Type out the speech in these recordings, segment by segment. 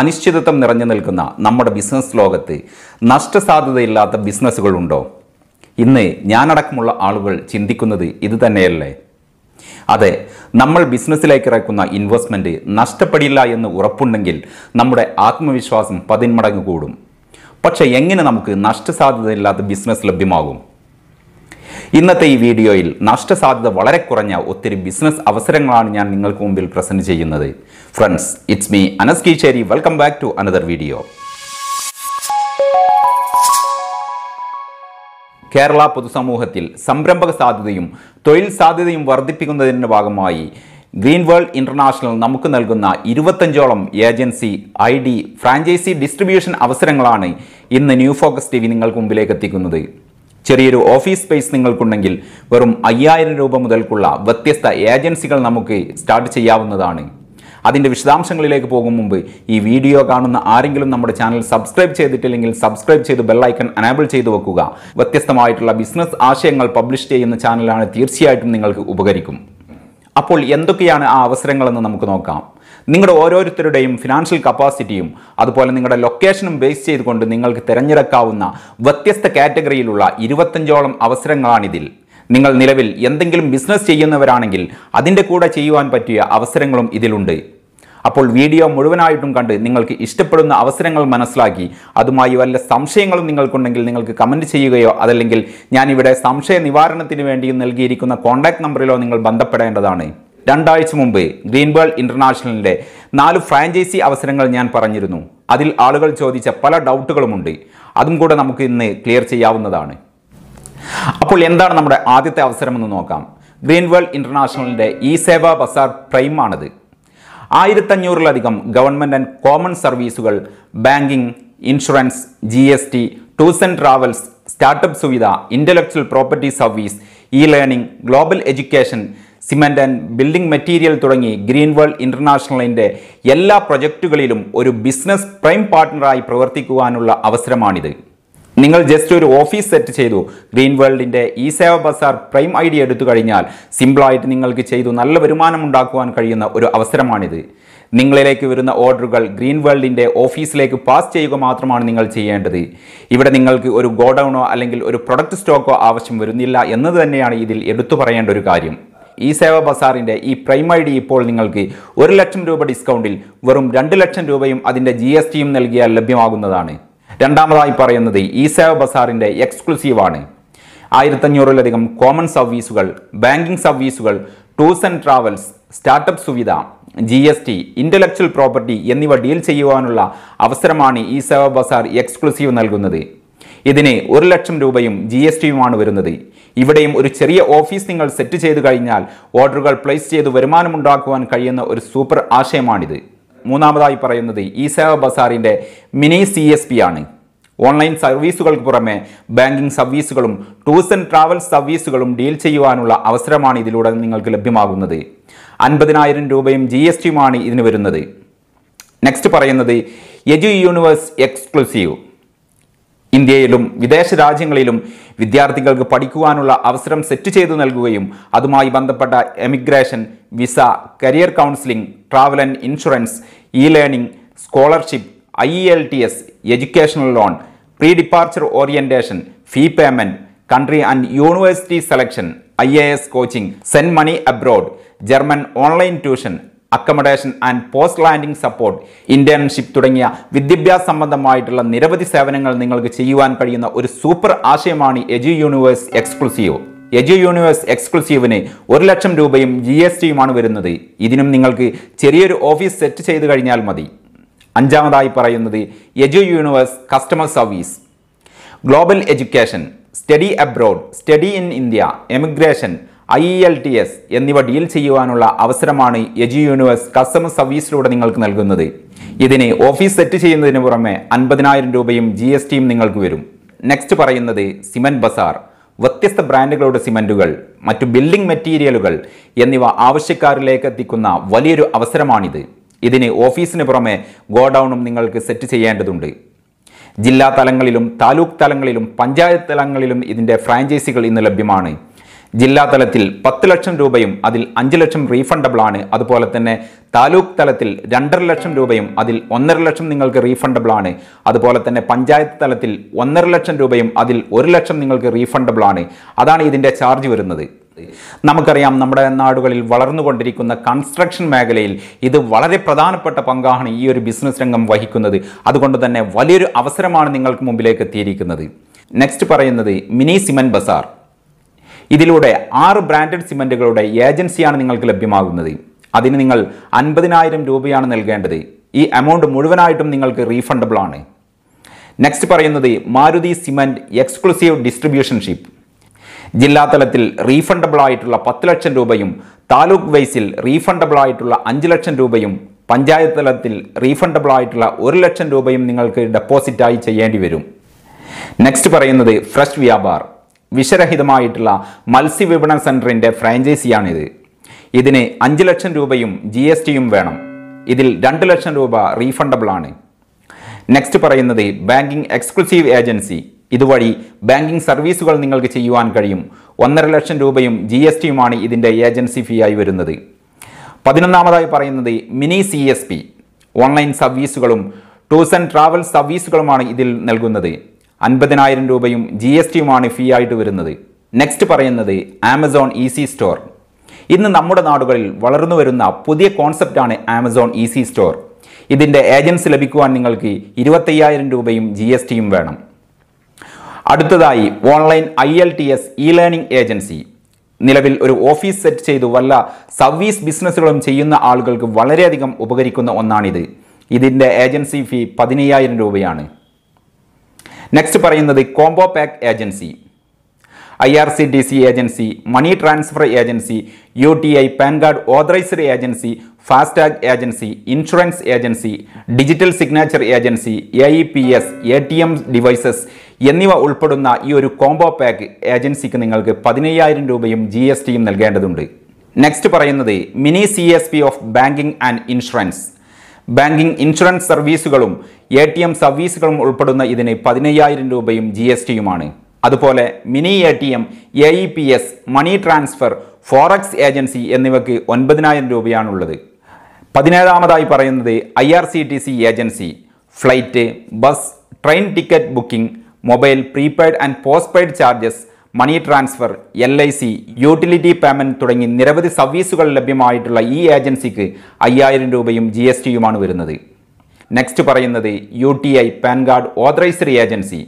അനിശ്ചിതത്വം നിറഞ്ഞു നിൽക്കുന്ന നമ്മുടെ ബിസിനസ് ലോകത്ത് നഷ്ടസാധ്യതയില്ലാത്ത ബിസിനസ്സുകളുണ്ടോ ഇന്ന് ഞാനടക്കമുള്ള ആളുകൾ ചിന്തിക്കുന്നത് ഇത് തന്നെയല്ലേ അതെ നമ്മൾ ബിസിനസ്സിലേക്ക് ഇറക്കുന്ന ഇൻവെസ്റ്റ്മെൻറ്റ് നഷ്ടപ്പെടില്ല എന്ന് ഉറപ്പുണ്ടെങ്കിൽ നമ്മുടെ ആത്മവിശ്വാസം പതിന്മടങ്ങ് കൂടും പക്ഷേ എങ്ങനെ നമുക്ക് നഷ്ടസാധ്യതയില്ലാത്ത ബിസിനസ് ലഭ്യമാകും ഇന്നത്തെ ഈ വീഡിയോയിൽ നഷ്ടസാധ്യത വളരെ കുറഞ്ഞ ഒത്തിരി ബിസിനസ് അവസരങ്ങളാണ് ഞാൻ നിങ്ങൾക്ക് മുമ്പിൽ പ്രസന്റ് ചെയ്യുന്നത് friends it's me Anas Keeshery welcome back to another video Kerala പൊതുസമൂഹത്തിൽ സംരംഭക സാധ്യതയും തൊഴിൽ സാധ്യതയും വർദ്ധിപ്പിക്കുന്നതിൻ്റെ ഭാഗമായി ഗ്രീൻ വേൾഡ് ഇൻ്റർനാഷണൽ നമുക്ക് നൽകുന്ന ഇരുപത്തഞ്ചോളം agency I D franchise distribution അവസരങ്ങളാണ് ഇന്ന് ന്യൂ ഫോക്കസ് ടി വി നിങ്ങൾക്ക് മുമ്പിലേക്ക് എത്തിക്കുന്നത് ചെറിയൊരു ഓഫീസ് സ്പേസ് നിങ്ങൾക്കുണ്ടെങ്കിൽ വെറും അയ്യായിരം രൂപ മുതൽക്കുള്ള വ്യത്യസ്ത ഏജൻസികൾ നമുക്ക് സ്റ്റാർട്ട് ചെയ്യാവുന്നതാണ് അതിൻ്റെ വിശദാംശങ്ങളിലേക്ക് പോകും മുമ്പ് ഈ വീഡിയോ കാണുന്ന ആരെങ്കിലും നമ്മുടെ ചാനൽ സബ്സ്ക്രൈബ് ചെയ്തിട്ടില്ലെങ്കിൽ സബ്സ്ക്രൈബ് ചെയ്ത് ബെല്ലൈക്കൺ അനേബിൾ ചെയ്തു വെക്കുക വ്യത്യസ്തമായിട്ടുള്ള ബിസിനസ് ആശയങ്ങൾ പബ്ലിഷ് ചെയ്യുന്ന ചാനലാണ് തീർച്ചയായിട്ടും നിങ്ങൾക്ക് ഉപകരിക്കും അപ്പോൾ എന്തൊക്കെയാണ് ആ അവസരങ്ങളെന്ന് നമുക്ക് നോക്കാം നിങ്ങളുടെ ഓരോരുത്തരുടെയും ഫിനാൻഷ്യൽ കപ്പാസിറ്റിയും അതുപോലെ നിങ്ങളുടെ ലൊക്കേഷനും ബേസ് ചെയ്തുകൊണ്ട് നിങ്ങൾക്ക് തിരഞ്ഞെടുക്കാവുന്ന വ്യത്യസ്ത കാറ്റഗറിയിലുള്ള ഇരുപത്തഞ്ചോളം അവസരങ്ങളാണിതിൽ നിങ്ങൾ നിലവിൽ എന്തെങ്കിലും ബിസിനസ് ചെയ്യുന്നവരാണെങ്കിൽ അതിൻ്റെ കൂടെ ചെയ്യുവാൻ പറ്റിയ അവസരങ്ങളും ഇതിലുണ്ട് അപ്പോൾ വീഡിയോ മുഴുവനായിട്ടും കണ്ട് നിങ്ങൾക്ക് ഇഷ്ടപ്പെടുന്ന അവസരങ്ങൾ മനസ്സിലാക്കി അതുമായി വല്ല സംശയങ്ങളും നിങ്ങൾക്കുണ്ടെങ്കിൽ നിങ്ങൾക്ക് കമൻറ്റ് ചെയ്യുകയോ അതല്ലെങ്കിൽ ഞാനിവിടെ സംശയ നിവാരണത്തിന് വേണ്ടി നൽകിയിരിക്കുന്ന കോൺടാക്ട് നമ്പറിലോ നിങ്ങൾ ബന്ധപ്പെടേണ്ടതാണ് രണ്ടാഴ്ച മുമ്പ് വേൾഡ് ഇന്റർനാഷണലിന്റെ നാല് ഫ്രാഞ്ചൈസി അവസരങ്ങൾ ഞാൻ പറഞ്ഞിരുന്നു അതിൽ ആളുകൾ ചോദിച്ച പല ഡൗട്ടുകളുമുണ്ട് അതും കൂടെ നമുക്ക് ഇന്ന് ക്ലിയർ ചെയ്യാവുന്നതാണ് അപ്പോൾ എന്താണ് നമ്മുടെ ആദ്യത്തെ അവസരമെന്ന് നോക്കാം വേൾഡ് ഇന്റർനാഷണലിന്റെ ഇ സേവാ ബസാർ പ്രൈമാണിത് ആയിരത്തഞ്ഞൂറിലധികം ഗവൺമെൻറ് ആൻഡ് കോമൺ സർവീസുകൾ banking insurance G S T tours and travels startup Suvidha intellectual property service e learning global education cement and building material തുടങ്ങി ഗ്രീൻ വേൾഡ് ഇൻ്റർനാഷണലിൻ്റെ എല്ലാ പ്രൊജക്റ്റുകളിലും ഒരു ബിസിനസ് പ്രൈം പാർട്ട്ണറായി പ്രവർത്തിക്കുവാനുള്ള അവസരമാണിത് നിങ്ങൾ ജസ്റ്റ് ഒരു ഓഫീസ് സെറ്റ് ചെയ്തു ഗ്രീൻ വേൾഡിൻ്റെ e Seva Bazar prime idea എടുത്തു കഴിഞ്ഞാൽ സിമ്പിളായിട്ട് നിങ്ങൾക്ക് ചെയ്തു നല്ല വരുമാനം ഉണ്ടാക്കുവാൻ കഴിയുന്ന ഒരു അവസരമാണിത് നിങ്ങളിലേക്ക് വരുന്ന ഓർഡറുകൾ ഗ്രീൻ വേൾഡിൻ്റെ ഓഫീസിലേക്ക് പാസ് ചെയ്യുക മാത്രമാണ് നിങ്ങൾ ചെയ്യേണ്ടത് ഇവിടെ നിങ്ങൾക്ക് ഒരു ഗോഡൗണോ അല്ലെങ്കിൽ ഒരു പ്രൊഡക്റ്റ് സ്റ്റോക്കോ ആവശ്യം വരുന്നില്ല എന്നത് തന്നെയാണ് ഇതിൽ എടുത്തു പറയേണ്ട ഒരു കാര്യം ഈ സേവ ബസാറിൻ്റെ ഈ പ്രൈം ഐ ഡി ഇപ്പോൾ നിങ്ങൾക്ക് ഒരു ലക്ഷം രൂപ ഡിസ്കൗണ്ടിൽ വെറും രണ്ട് ലക്ഷം രൂപയും അതിൻ്റെ ജി എസ് ടിയും നൽകിയാൽ ലഭ്യമാകുന്നതാണ് രണ്ടാമതായി പറയുന്നത് ഈ സേവ ബസാറിൻ്റെ എക്സ്ക്ലൂസീവാണ് ആയിരത്തഞ്ഞൂറിലധികം കോമൺ സർവീസുകൾ ബാങ്കിംഗ് സർവീസുകൾ tours and travels startup Suvidha G S T intellectual property എന്നിവ ഡീൽ ചെയ്യുവാനുള്ള അവസരമാണ് ഈ സേവ ബസാർ എക്സ്ക്ലൂസീവ് നൽകുന്നത് ഇതിന് ഒരു ലക്ഷം രൂപയും ജി എസ് ടിയുമാണ് വരുന്നത് ഇവിടെയും ഒരു ചെറിയ ഓഫീസ് നിങ്ങൾ സെറ്റ് ചെയ്തു കഴിഞ്ഞാൽ ഓർഡറുകൾ പ്ലേസ് ചെയ്ത് വരുമാനമുണ്ടാക്കുവാൻ കഴിയുന്ന ഒരു സൂപ്പർ ആശയമാണിത് മൂന്നാമതായി പറയുന്നത് ഈ സേവ ബസാറിൻ്റെ മിനി സി എസ് പി ആണ് ഓൺലൈൻ സർവീസുകൾക്ക് പുറമെ ബാങ്കിംഗ് സർവീസുകളും ടൂർസ് ആൻഡ് ട്രാവൽ സർവീസുകളും ഡീൽ ചെയ്യുവാനുള്ള അവസരമാണ് ഇതിലൂടെ നിങ്ങൾക്ക് ലഭ്യമാകുന്നത് അൻപതിനായിരം രൂപയും ജി എസ് ടിയുമാണ് ഇതിന് വരുന്നത് നെക്സ്റ്റ് പറയുന്നത് എജു യൂണിവേഴ്സ് എക്സ്ക്ലൂസീവ് ഇന്ത്യയിലും വിദേശ രാജ്യങ്ങളിലും വിദ്യാർത്ഥികൾക്ക് പഠിക്കുവാനുള്ള അവസരം സെറ്റ് ചെയ്തു നൽകുകയും അതുമായി ബന്ധപ്പെട്ട emigration visa career counselling travel and insurance e learning scholarship I L T S educational loan pre departure orientation fee payment country and university selection I A S coaching send money abroad German online tuition accommodation and post landing support internship തുടങ്ങിയ വിദ്യാഭ്യാസ സംബന്ധമായിട്ടുള്ള നിരവധി സേവനങ്ങൾ നിങ്ങൾക്ക് ചെയ്യുവാൻ കഴിയുന്ന ഒരു super ആശയമാണ് edu universe exclusive edu universe എക്സ്ക്ലൂസീവിന് ഒരു ലക്ഷം രൂപയും ജി എസ് ടിയുമാണ് വരുന്നത് ഇതിനും നിങ്ങൾക്ക് ചെറിയൊരു ഓഫീസ് സെറ്റ് ചെയ്ത് കഴിഞ്ഞാൽ മതി അഞ്ചാമതായി പറയുന്നത് edu universe customer service global education study abroad study in India emigration I L T S എന്നിവ ഡീൽ ചെയ്യുവാനുള്ള അവസരമാണ് എജി യൂണിവേഴ്സ് കസ്റ്റമർ സർവീസിലൂടെ നിങ്ങൾക്ക് നൽകുന്നത് ഇതിന് ഓഫീസ് സെറ്റ് ചെയ്യുന്നതിന് പുറമെ അൻപതിനായിരം രൂപയും ജി എസ് ടിയും നിങ്ങൾക്ക് വരും നെക്സ്റ്റ് പറയുന്നത് സിമൻറ്റ് ബസാർ വ്യത്യസ്ത ബ്രാൻഡുകളുടെ സിമൻറ്റുകൾ മറ്റു ബിൽഡിംഗ് മെറ്റീരിയലുകൾ എന്നിവ ആവശ്യക്കാരിലേക്ക് എത്തിക്കുന്ന വലിയൊരു അവസരമാണിത് ഇതിന് ഓഫീസിന് പുറമെ ഗോഡൗണും നിങ്ങൾക്ക് സെറ്റ് ചെയ്യേണ്ടതുണ്ട് ജില്ലാ തലങ്ങളിലും താലൂക്ക് തലങ്ങളിലും പഞ്ചായത്ത് തലങ്ങളിലും ഇതിൻ്റെ ഫ്രാഞ്ചൈസികൾ ഇന്ന് ലഭ്യമാണ് ജില്ലാ തലത്തിൽ പത്ത് ലക്ഷം രൂപയും അതിൽ അഞ്ച് ലക്ഷം റീഫണ്ടബിൾ ആണ് അതുപോലെ തന്നെ താലൂക്ക് തലത്തിൽ രണ്ടര ലക്ഷം രൂപയും അതിൽ ഒന്നര ലക്ഷം നിങ്ങൾക്ക് റീഫണ്ടബിൾ ആണ് അതുപോലെ തന്നെ പഞ്ചായത്ത് തലത്തിൽ ഒന്നര ലക്ഷം രൂപയും അതിൽ ഒരു ലക്ഷം നിങ്ങൾക്ക് റീഫണ്ടബിൾ ആണ് അതാണ് ഇതിൻ്റെ ചാർജ് വരുന്നത് നമുക്കറിയാം നമ്മുടെ നാടുകളിൽ വളർന്നുകൊണ്ടിരിക്കുന്ന കൺസ്ട്രക്ഷൻ മേഖലയിൽ ഇത് വളരെ പ്രധാനപ്പെട്ട പങ്കാണ് ഈ ഒരു ബിസിനസ് രംഗം വഹിക്കുന്നത് അതുകൊണ്ട് തന്നെ വലിയൊരു അവസരമാണ് നിങ്ങൾക്ക് മുമ്പിലേക്ക് എത്തിയിരിക്കുന്നത് നെക്സ്റ്റ് പറയുന്നത് മിനി സിമൻ ബസാർ ഇതിലൂടെ ആറ് ബ്രാൻഡഡ് സിമൻറ്റുകളുടെ ഏജൻസിയാണ് നിങ്ങൾക്ക് ലഭ്യമാകുന്നത് അതിന് നിങ്ങൾ അൻപതിനായിരം രൂപയാണ് നൽകേണ്ടത് ഈ എമൗണ്ട് മുഴുവനായിട്ടും നിങ്ങൾക്ക് റീഫണ്ടബിൾ ആണ് നെക്സ്റ്റ് പറയുന്നത് മാരുതി സിമൻറ്റ് എക്സ്ക്ലൂസീവ് ഡിസ്ട്രിബ്യൂഷൻഷിപ്പ് ജില്ലാതലത്തിൽ റീഫണ്ടബിൾ ആയിട്ടുള്ള പത്ത് ലക്ഷം രൂപയും താലൂക്ക് വൈസിൽ റീഫണ്ടബിൾ ആയിട്ടുള്ള അഞ്ച് ലക്ഷം രൂപയും പഞ്ചായത്ത് തലത്തിൽ റീഫണ്ടബിൾ ആയിട്ടുള്ള ഒരു ലക്ഷം രൂപയും നിങ്ങൾക്ക് ഡെപ്പോസിറ്റായി ചെയ്യേണ്ടി വരും നെക്സ്റ്റ് പറയുന്നത് ഫ്രഷ് വ്യാപാർ വിഷരഹിതമായിട്ടുള്ള മത്സ്യവിപണന സെൻറ്ററിൻ്റെ ഫ്രാഞ്ചൈസിയാണിത് ഇതിന് അഞ്ച് ലക്ഷം രൂപയും ജി എസ് ടിയും വേണം ഇതിൽ രണ്ട് ലക്ഷം രൂപ റീഫണ്ടബിൾ ആണ് നെക്സ്റ്റ് പറയുന്നത് ബാങ്കിംഗ് എക്സ്ക്ലൂസീവ് ഏജൻസി ഇതുവഴി ബാങ്കിംഗ് സർവീസുകൾ നിങ്ങൾക്ക് ചെയ്യുവാൻ കഴിയും ഒന്നര ലക്ഷം രൂപയും ജി എസ് ടിയുമാണ് ഇതിൻ്റെ ഏജൻസി ഫീ ആയി വരുന്നത് പതിനൊന്നാമതായി പറയുന്നത് mini C S P online സർവീസുകളും ടൂർസ് ആൻഡ് ട്രാവൽ സർവീസുകളുമാണ് ഇതിൽ നൽകുന്നത് അൻപതിനായിരം രൂപയും ജി എസ് ടിയുമാണ് ഫീ ആയിട്ട് വരുന്നത് നെക്സ്റ്റ് പറയുന്നത് ആമസോൺ സി സ്റ്റോർ ഇന്ന് നമ്മുടെ നാടുകളിൽ വളർന്നു വരുന്ന പുതിയ കോൺസെപ്റ്റാണ് ആമസോൺ സി സ്റ്റോർ ഇതിൻ്റെ ഏജൻസ് ലഭിക്കുവാൻ നിങ്ങൾക്ക് ഇരുപത്തയ്യായിരം രൂപയും ജി എസ് ടിയും വേണം അടുത്തതായി online I L T S e learning agency നിലവിൽ ഒരു ഓഫീസ് സെറ്റ് ചെയ്ത് വല്ല സർവീസ് ബിസിനസ്സുകളും ചെയ്യുന്ന ആളുകൾക്ക് വളരെയധികം ഉപകരിക്കുന്ന ഒന്നാണിത് ഇതിൻ്റെ ഏജൻസി ഫീ പതിനയ്യായിരം രൂപയാണ് നെക്സ്റ്റ് പറയുന്നത് combo pack agency I R C T C agency money transfer agency U T I PAN card authorised agency FASTag agency insurance agency digital signature agency A E P S A T M devices എന്നിവ ഉൾപ്പെടുന്ന ഈ ഒരു combo pack ഏജൻസിക്ക് നിങ്ങൾക്ക് പതിനയ്യായിരം രൂപയും G S ടിയും നൽകേണ്ടതുണ്ട് നെക്സ്റ്റ് പറയുന്നത് mini C S P of banking and insurance banking insurance സർവീസുകളും എ ടി എം സർവീസുകളും ഉൾപ്പെടുന്ന ഇതിന് പതിനയ്യായിരം രൂപയും ജി എസ് ടിയുമാണ് അതുപോലെ mini A T M A E P S money transfer forex agency എന്നിവയ്ക്ക് ഒൻപതിനായിരം രൂപയാണുള്ളത് പതിനേഴാമതായി പറയുന്നത് I R C T C agency flight bus train ticket booking mobile prepaid and postpaid charges money transfer L I C utility payment തുടങ്ങി നിരവധി സർവീസുകൾ ലഭ്യമായിട്ടുള്ള ഈ ഏജൻസിക്ക് അയ്യായിരം രൂപയും ജി എസ് ടിയുമാണ് വരുന്നത് നെക്സ്റ്റ് പറയുന്നത് U T I PAN card authorised agency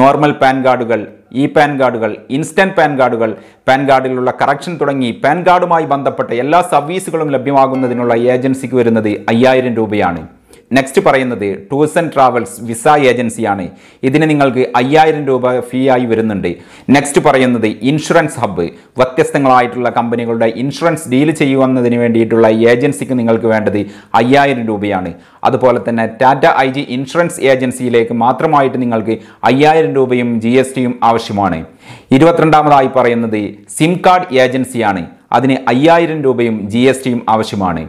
normal PAN കാർഡുകൾ ഇ പാൻ കാർഡുകൾ ഇൻസ്റ്റൻറ്റ് പാൻ കാർഡുകൾ പാൻ കാർഡിലുള്ള കറക്ഷൻ തുടങ്ങി പാൻ കാർഡുമായി ബന്ധപ്പെട്ട എല്ലാ സർവീസുകളും ലഭ്യമാകുന്നതിനുള്ള ഏജൻസിക്ക് വരുന്നത് അയ്യായിരം രൂപയാണ് നെക്സ്റ്റ് പറയുന്നത് ടൂർസ് ആൻഡ് ട്രാവൽസ് വിസ ഏജൻസിയാണ് ഇതിന് നിങ്ങൾക്ക് അയ്യായിരം രൂപ ഫീ ആയി വരുന്നുണ്ട് നെക്സ്റ്റ് പറയുന്നത് ഇൻഷുറൻസ് ഹബ്ബ് വ്യത്യസ്തങ്ങളായിട്ടുള്ള കമ്പനികളുടെ ഇൻഷുറൻസ് ഡീൽ ചെയ്യുന്നതിന് വേണ്ടിയിട്ടുള്ള ഏജൻസിക്ക് നിങ്ങൾക്ക് വേണ്ടത് അയ്യായിരം രൂപയാണ് അതുപോലെ തന്നെ ടാറ്റ ഐ ജി ഇൻഷുറൻസ് ഏജൻസിയിലേക്ക് മാത്രമായിട്ട് നിങ്ങൾക്ക് അയ്യായിരം രൂപയും ജി എസ് ടിയും ആവശ്യമാണ് ഇരുപത്തിരണ്ടാമതായി പറയുന്നത് സിം കാർഡ് ഏജൻസിയാണ് അതിന് അയ്യായിരം രൂപയും ജി എസ് ടിയും ആവശ്യമാണ്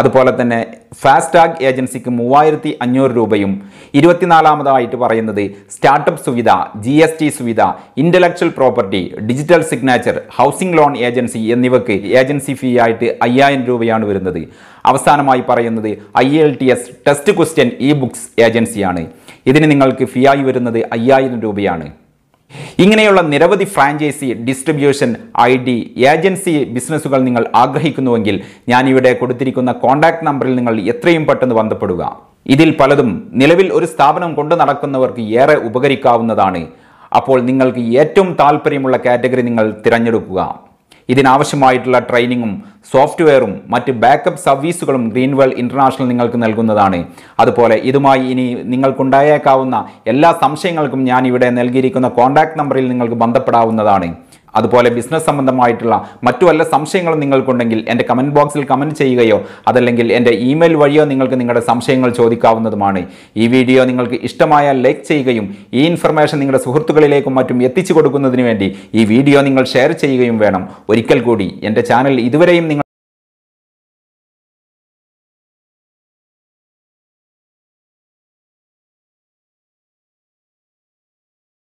അതുപോലെ തന്നെ ഫാസ്ടാഗ് ഏജൻസിക്ക് മൂവായിരത്തി അഞ്ഞൂറ് രൂപയും ഇരുപത്തിനാലാമതായിട്ട് പറയുന്നത് startup Suvidha G S T Suvidha intellectual property digital signature housing loan agency എന്നിവയ്ക്ക് ഏജൻസി ഫീ ആയിട്ട് അയ്യായിരം രൂപയാണ് വരുന്നത് അവസാനമായി പറയുന്നത് I L T S test question e books ഏജൻസിയാണ് ഇതിന് നിങ്ങൾക്ക് ഫീ ആയി വരുന്നത് അയ്യായിരം രൂപയാണ് ഇങ്ങനെയുള്ള നിരവധി franchise distribution I D agency ബിസിനസ്സുകൾ നിങ്ങൾ ആഗ്രഹിക്കുന്നുവെങ്കിൽ ഞാനിവിടെ കൊടുത്തിരിക്കുന്ന കോൺടാക്ട് നമ്പറിൽ നിങ്ങൾ എത്രയും പെട്ടെന്ന് ബന്ധപ്പെടുക ഇതിൽ പലതും നിലവിൽ ഒരു സ്ഥാപനം കൊണ്ടു നടക്കുന്നവർക്ക് ഏറെ ഉപകരിക്കാവുന്നതാണ് അപ്പോൾ നിങ്ങൾക്ക് ഏറ്റവും താല്പര്യമുള്ള കാറ്റഗറി നിങ്ങൾ തിരഞ്ഞെടുക്കുക ഇതിനാവശ്യമായിട്ടുള്ള ട്രെയിനിങ്ങും സോഫ്റ്റ്വെയറും മറ്റ് ബാക്കപ്പ് സർവീസുകളും ഗ്രീൻവെൽ ഇൻ്റർനാഷണൽ നിങ്ങൾക്ക് നൽകുന്നതാണ് അതുപോലെ ഇതുമായി ഇനി നിങ്ങൾക്കുണ്ടായേക്കാവുന്ന എല്ലാ സംശയങ്ങൾക്കും ഞാൻ ഇവിടെ നൽകിയിരിക്കുന്ന കോൺടാക്ട് നമ്പറിൽ നിങ്ങൾക്ക് ബന്ധപ്പെടാവുന്നതാണ് അതുപോലെ ബിസിനസ് സംബന്ധമായിട്ടുള്ള മറ്റു വല്ല സംശയങ്ങളും നിങ്ങൾക്കുണ്ടെങ്കിൽ എൻ്റെ കമൻറ്റ് ബോക്സിൽ കമൻറ്റ് ചെയ്യുകയോ അതല്ലെങ്കിൽ എൻ്റെ ഇമെയിൽ വഴിയോ നിങ്ങൾക്ക് നിങ്ങളുടെ സംശയങ്ങൾ ചോദിക്കാവുന്നതുമാണ് ഈ വീഡിയോ നിങ്ങൾക്ക് ഇഷ്ടമായ ലൈക്ക് ചെയ്യുകയും ഈ ഇൻഫർമേഷൻ നിങ്ങളുടെ സുഹൃത്തുക്കളിലേക്കും മറ്റും എത്തിച്ചു കൊടുക്കുന്നതിന് വേണ്ടി ഈ വീഡിയോ നിങ്ങൾ ഷെയർ ചെയ്യുകയും വേണം ഒരിക്കൽ കൂടി എൻ്റെ ചാനൽ ഇതുവരെയും നിങ്ങൾ